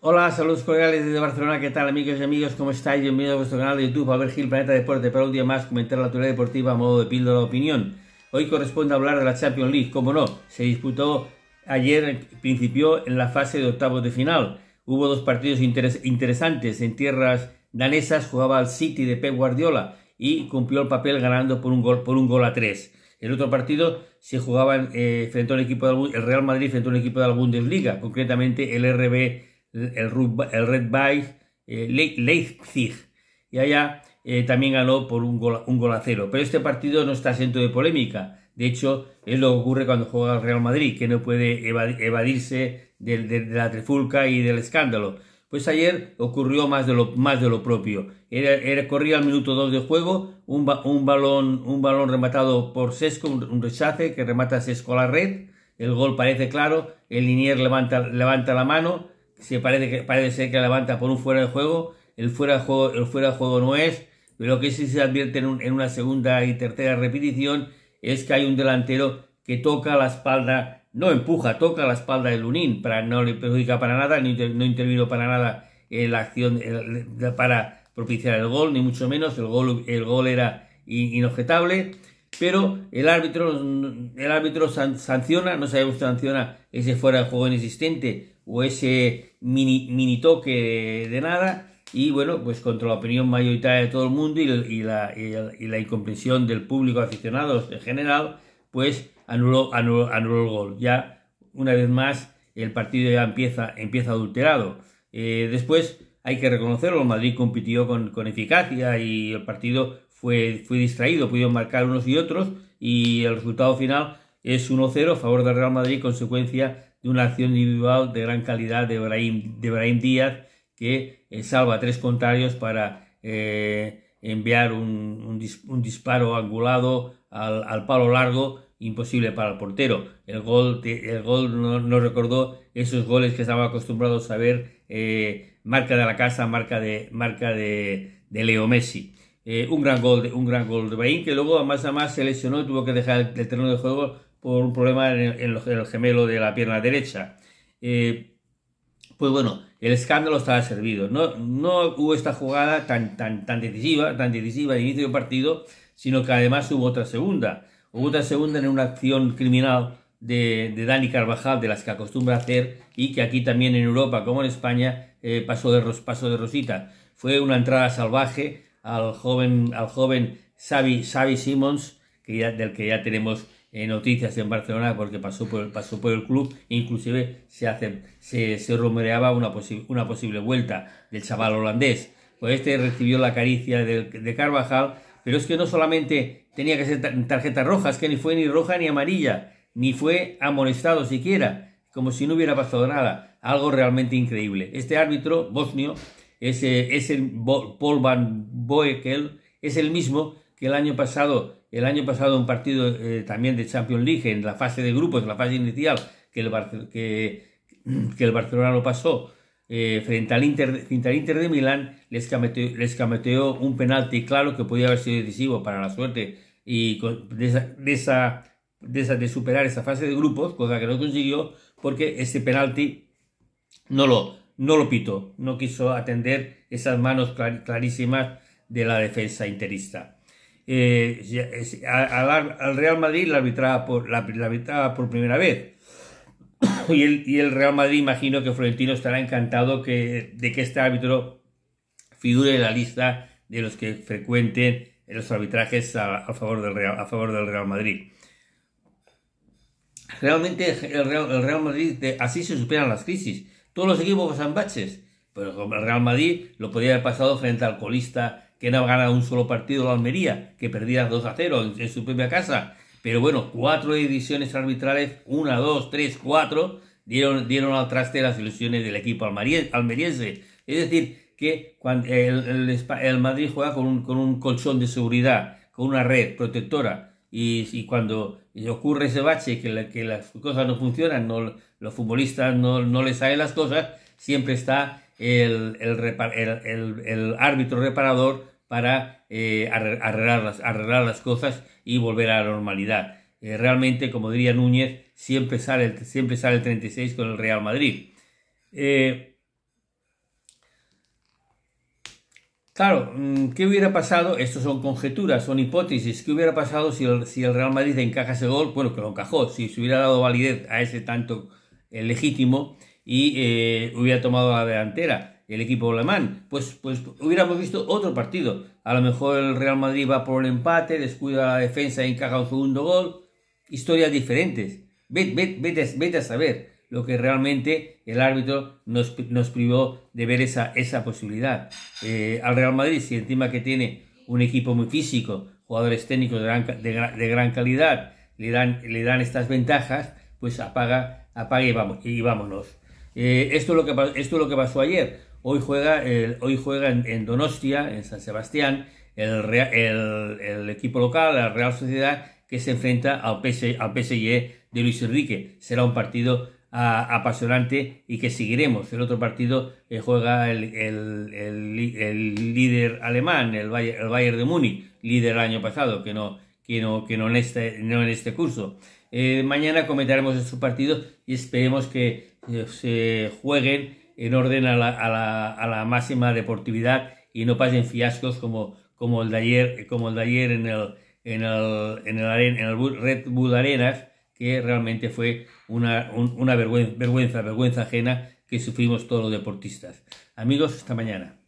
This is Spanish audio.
Hola, saludos cordiales desde Barcelona, ¿qué tal amigos y amigos? ¿Cómo estáis? Bienvenidos a vuestro canal de YouTube, ver Gil, Planeta Deporte, para un día más comentar la actualidad deportiva a modo de píldora de opinión. Hoy corresponde hablar de la Champions League, ¿Cómo no, se disputó ayer, principió en la fase de octavos de final. Hubo dos partidos interesantes en tierras danesas, jugaba el City de Pep Guardiola y cumplió el papel ganando por un gol, por un gol a tres. El otro partido se jugaba eh, frente a equipo de, Real Madrid frente a un equipo de la Bundesliga, concretamente el RB el, Red Bay eh, Leipzig. Y allá eh, también ganó por un gol, a cero. Pero este partido no está exento de polémica. De hecho, es lo que ocurre cuando juega el Real Madrid, que no puede evadirse de, la trifulca y del escándalo. Pues ayer ocurrió más de lo, más de lo propio. Era, corría al minuto 2 de juego, un, balón, un balón rematado por Sesco, un, rechace que remata Sesco a la red. El gol parece claro, el Linier levanta, levanta la mano, se parece, parece ser que levanta por un fuera de juego, el fuera de juego, no es, pero lo que sí se advierte en, una segunda y tercera repetición es que hay un delantero que toca la espalda, no empuja, toca la espalda de Lunin, para, no le perjudica para nada, no intervino para nada en la acción eh, para propiciar el gol, ni mucho menos, el gol, el gol era inobjetable pero el árbitro, el árbitro sanciona, no sabemos sanciona ese fuera de juego inexistente o ese mini, toque de, nada, y bueno, pues contra la opinión mayoritaria de todo el mundo y, la, incomprensión del público aficionado en general, pues anuló, anuló, el gol. Ya, una vez más, el partido ya empieza, empieza adulterado. Eh, después, hay que reconocerlo, Madrid compitió con, con eficacia y el partido fue, distraído, pudieron marcar unos y otros y el resultado final es 1-0 a favor del Real Madrid, consecuencia de una acción individual de gran calidad de Brahim, de Brahim Díaz, que eh, salva tres contrarios para eh, enviar un, disparo angulado al, palo largo, imposible para el portero. El gol, el gol no, recordó esos goles que estaba acostumbrados a ver, eh, marca de la casa, marca de, marca de, de Leo Messi. Eh, un gran gol de un gran gol de Bain, que luego más a más se lesionó y tuvo que dejar el, terreno de juego por un problema en el, gemelo de la pierna derecha. Eh, pues bueno, el escándalo estaba servido. No, hubo esta jugada tan, tan, tan decisiva, tan decisiva de inicio del partido, sino que además hubo otra segunda. Hubo otra segunda en una acción criminal de, de Dani Carvajal, de las que acostumbra hacer, y que aquí también en Europa, como en España, eh, pasó, de, de Rosita. Fue una entrada salvaje al joven, al joven Xavi, Xavi Simons, que ya, del que ya tenemos eh, noticias en Barcelona porque pasó por, por el club e inclusive se, hace, se, rumoreaba una, posible vuelta del chaval holandés. Pues este recibió la caricia de, de Carvajal, pero es que no solamente tenía que ser tarjeta roja, es que ni fue ni roja ni amarilla, ni fue amonestado siquiera, como si no hubiera pasado nada. Algo realmente increíble. Este árbitro bosnio ese, el Paul Van Boekel es el mismo que el año pasado, el año pasado un partido eh, también de Champions League en la fase de grupos, en la fase inicial, que el, que, el Barcelona lo pasó eh, frente, al Inter, Inter de Milán, les cameteó, un penalti claro que podía haber sido decisivo para la suerte y de superar esa fase de grupos, cosa que no consiguió, porque ese penalti no lo, no lo pito, no quiso atender esas manos clarísimas de la defensa interista. Eh, al, Real Madrid la arbitraba por, la, por primera vez. Y el, Real Madrid imagino que Florentino estará encantado de que este árbitro figure en la lista de los que frecuenten los arbitrajes a, favor, del Real, a favor del Real Madrid. Realmente el Real, Madrid, así se superan las crisis. Todos los equipos pasan baches, pero el Real Madrid lo podía haber pasado frente al colista que no ganado un solo partido la Almería, que perdía 2 a 0 en, su propia casa. Pero bueno, cuatro ediciones arbitrales, una, dos, tres, cuatro, dieron, dieron al traste las ilusiones del equipo almeriense. Es decir, que cuando el, Madrid juega con un colchón de seguridad, con una red protectora, y, cuando ocurre ese bache que, que las cosas no funcionan, los futbolistas no, no les salen las cosas, siempre está el, árbitro reparador para eh, arreglar, las, arreglar las cosas y volver a la normalidad. Eh, realmente, como diría Núñez, siempre sale, siempre sale el 36 con el Real Madrid. Eh, Claro, mm, ¿qué hubiera pasado? Estos son conjeturas, son hipótesis. ¿Qué hubiera pasado si el, Real Madrid encaja ese gol? Bueno, que lo encajó. Si se hubiera dado validez a ese tanto eh, legítimo y eh, hubiera tomado la delantera el equipo alemán, pues, pues hubiéramos visto otro partido. A lo mejor el Real Madrid va por el empate, descuida la defensa y encaja un segundo gol. Historias diferentes. Vete, vete a saber lo que realmente el árbitro nos, privó de ver esa, esa posibilidad. Eh, al Real Madrid, si encima que tiene un equipo muy físico, jugadores técnicos de gran, calidad, le dan, le dan estas ventajas, pues apaga, apaga y, vámonos. Eh, esto, es lo que, esto lo que pasó ayer. Hoy juega, hoy juega en, Donostia, en San Sebastián, el, equipo local, la Real Sociedad, que se enfrenta al, al PSG e de Luis Enrique. Será un partido apasionante y que seguiremos. El otro partido eh, juega el, líder alemán, el Bayern, el de Múnich, líder el año pasado, que no, que este, en, este, curso. Eh, mañana comentaremos su partidos y esperemos que eh, se jueguen en orden a la, a, la, a máxima deportividad y no pasen fiascos como, el de ayer, como el de ayer en, el, en, el, en, Red Bull Arenas, que realmente fue una, vergüenza, vergüenza, vergüenza ajena que sufrimos todos los deportistas. Amigos, hasta mañana.